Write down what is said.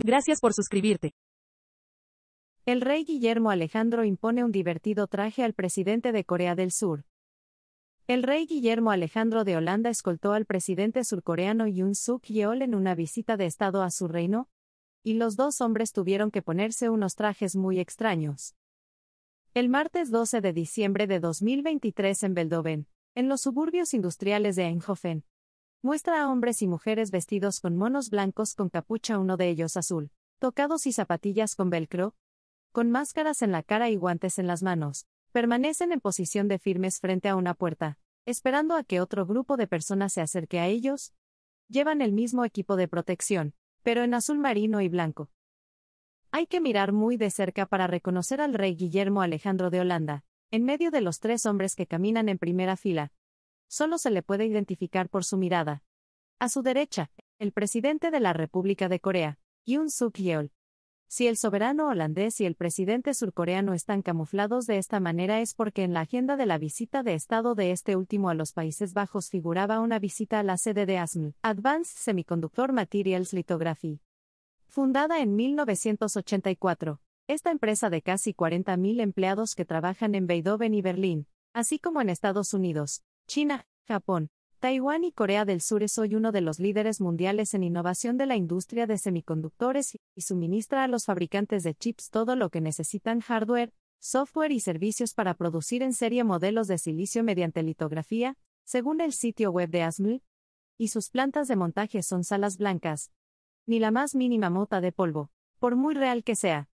Gracias por suscribirte. El rey Guillermo Alejandro impone un divertido traje al presidente de Corea del Sur. El rey Guillermo Alejandro de Holanda escoltó al presidente surcoreano Yoon Suk Yeol en una visita de estado a su reino, y los dos hombres tuvieron que ponerse unos trajes muy extraños. El martes 12 de diciembre de 2023 en Beldoven, en los suburbios industriales de Eindhoven, Muestra a hombres y mujeres vestidos con monos blancos con capucha, uno de ellos azul, tocados y zapatillas con velcro, con máscaras en la cara y guantes en las manos. Permanecen en posición de firmes frente a una puerta, esperando a que otro grupo de personas se acerque a ellos. Llevan el mismo equipo de protección, pero en azul marino y blanco. Hay que mirar muy de cerca para reconocer al rey Guillermo Alejandro de Holanda, en medio de los tres hombres que caminan en primera fila, solo se le puede identificar por su mirada. A su derecha, el presidente de la República de Corea, Yoon Suk Yeol. Si el soberano holandés y el presidente surcoreano están camuflados de esta manera es porque en la agenda de la visita de Estado de este último a los Países Bajos figuraba una visita a la sede de ASML, Advanced Semiconductor Materials Lithography. Fundada en 1984, esta empresa de casi 40.000 empleados que trabajan en Beethoven y Berlín, así como en Estados Unidos, China, Japón, Taiwán y Corea del Sur es hoy uno de los líderes mundiales en innovación de la industria de semiconductores y suministra a los fabricantes de chips todo lo que necesitan hardware, software y servicios para producir en serie modelos de silicio mediante litografía, según el sitio web de ASML, y sus plantas de montaje son salas blancas. Ni la más mínima mota de polvo, por muy real que sea.